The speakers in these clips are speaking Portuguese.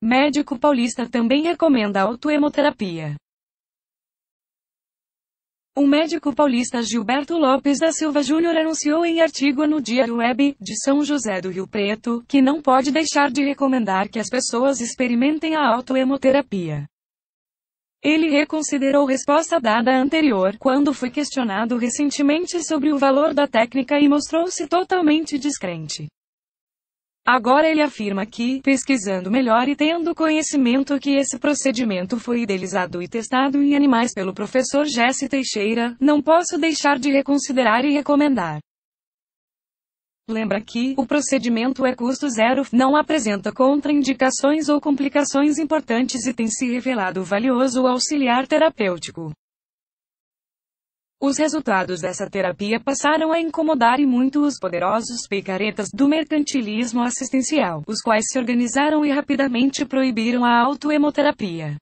Médico paulista também recomenda autoemoterapia. O médico paulista Gilberto Lopes da Silva Júnior anunciou em artigo no Diário Web de São José do Rio Preto que não pode deixar de recomendar que as pessoas experimentem a autoemoterapia. Ele reconsiderou resposta dada anterior quando foi questionado recentemente sobre o valor da técnica e mostrou-se totalmente descrente. Agora ele afirma que, pesquisando melhor e tendo conhecimento que esse procedimento foi idealizado e testado em animais pelo professor Jesse Teixeira, não posso deixar de reconsiderar e recomendar. Lembra que o procedimento é custo zero, não apresenta contraindicações ou complicações importantes e tem se revelado valioso auxiliar terapêutico. Os resultados dessa terapia passaram a incomodar e muito os poderosos picaretas do mercantilismo assistencial, os quais se organizaram e rapidamente proibiram a autoemoterapia.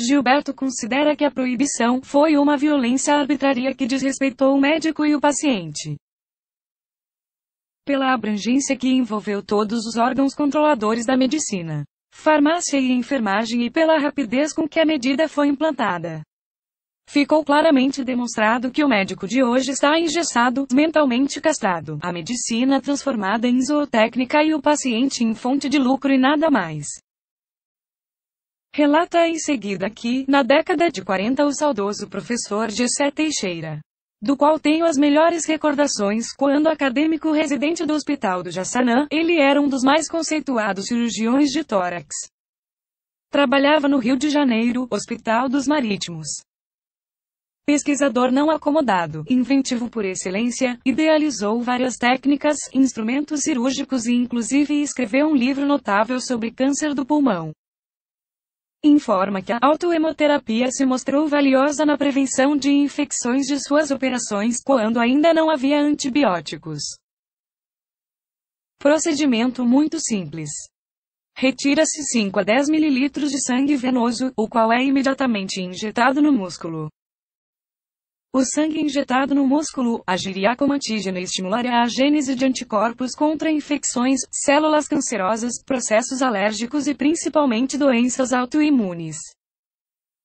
Gilberto considera que a proibição foi uma violência arbitrária que desrespeitou o médico e o paciente. Pela abrangência que envolveu todos os órgãos controladores da medicina, farmácia e enfermagem e pela rapidez com que a medida foi implantada. Ficou claramente demonstrado que o médico de hoje está engessado, mentalmente castrado, a medicina transformada em zootécnica e o paciente em fonte de lucro e nada mais. Relata em seguida que, na década de 40, o saudoso professor Gessé Teixeira, do qual tenho as melhores recordações, quando acadêmico residente do Hospital do Jaçanã, ele era um dos mais conceituados cirurgiões de tórax. Trabalhava no Rio de Janeiro, Hospital dos Marítimos. Pesquisador não acomodado, inventivo por excelência, idealizou várias técnicas, instrumentos cirúrgicos e inclusive escreveu um livro notável sobre câncer do pulmão. Informa que a autoemoterapia se mostrou valiosa na prevenção de infecções de suas operações quando ainda não havia antibióticos. Procedimento muito simples. Retira-se 5 a 10 ml de sangue venoso, o qual é imediatamente injetado no músculo. O sangue injetado no músculo agiria como antígeno e estimularia a gênese de anticorpos contra infecções, células cancerosas, processos alérgicos e principalmente doenças autoimunes.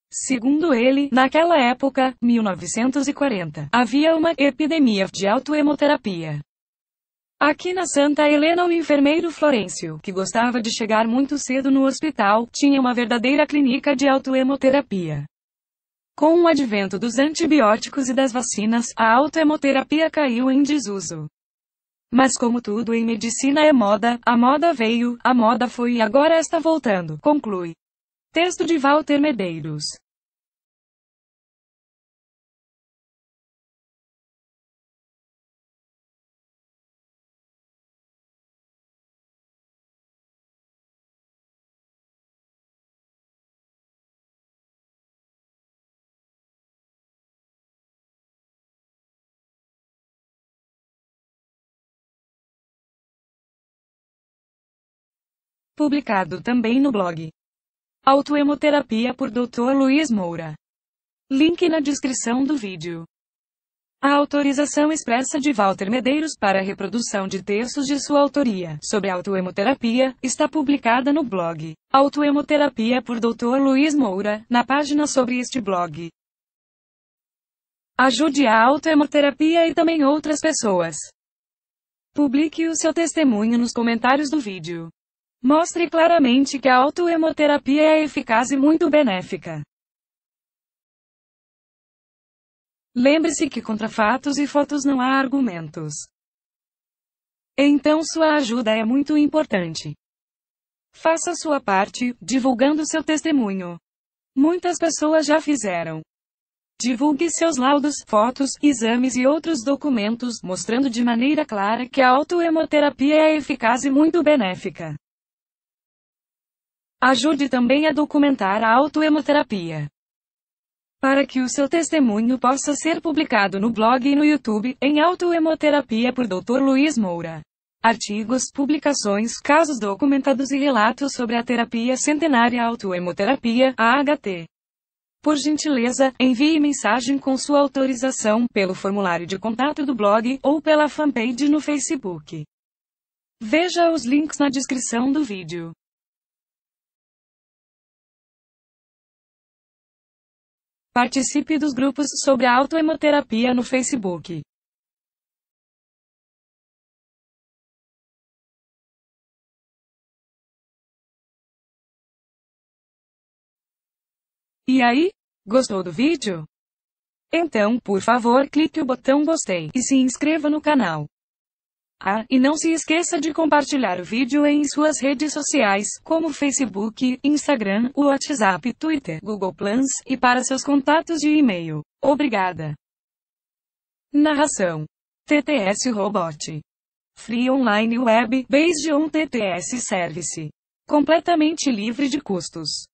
Segundo ele, naquela época, 1940, havia uma epidemia de autoemoterapia. Aqui na Santa Helena, o enfermeiro Florencio, que gostava de chegar muito cedo no hospital, tinha uma verdadeira clínica de autoemoterapia. Com o advento dos antibióticos e das vacinas, a autoemoterapia caiu em desuso. Mas como tudo em medicina é moda, a moda veio, a moda foi e agora está voltando, conclui. Texto de Walter Medeiros. Publicado também no blog. Autoemoterapia por Dr. Luiz Moura. Link na descrição do vídeo. A autorização expressa de Walter Medeiros para a reprodução de textos de sua autoria sobre autoemoterapia está publicada no blog Autoemoterapia por Dr. Luiz Moura, na página sobre este blog. Ajude a autoemoterapia e também outras pessoas. Publique o seu testemunho nos comentários do vídeo. Mostre claramente que a autoemoterapia é eficaz e muito benéfica. Lembre-se que contra fatos e fotos não há argumentos. Então sua ajuda é muito importante. Faça sua parte, divulgando seu testemunho. Muitas pessoas já fizeram. Divulgue seus laudos, fotos, exames e outros documentos, mostrando de maneira clara que a autoemoterapia é eficaz e muito benéfica. Ajude também a documentar a autoemoterapia. Para que o seu testemunho possa ser publicado no blog e no YouTube, em Autoemoterapia por Dr. Luiz Moura. Artigos, publicações, casos documentados e relatos sobre a terapia centenária autoemoterapia, AHT. Por gentileza, envie mensagem com sua autorização pelo formulário de contato do blog ou pela fanpage no Facebook. Veja os links na descrição do vídeo. Participe dos grupos sobre a autoemoterapia no Facebook. E aí? Gostou do vídeo? Então, por favor, clique o botão gostei e se inscreva no canal. Ah, e não se esqueça de compartilhar o vídeo em suas redes sociais, como Facebook, Instagram, WhatsApp, Twitter, Google Plus e para seus contatos de e-mail. Obrigada. Narração: TTS Robot. Free Online Web, Based on TTS Service. Completamente livre de custos.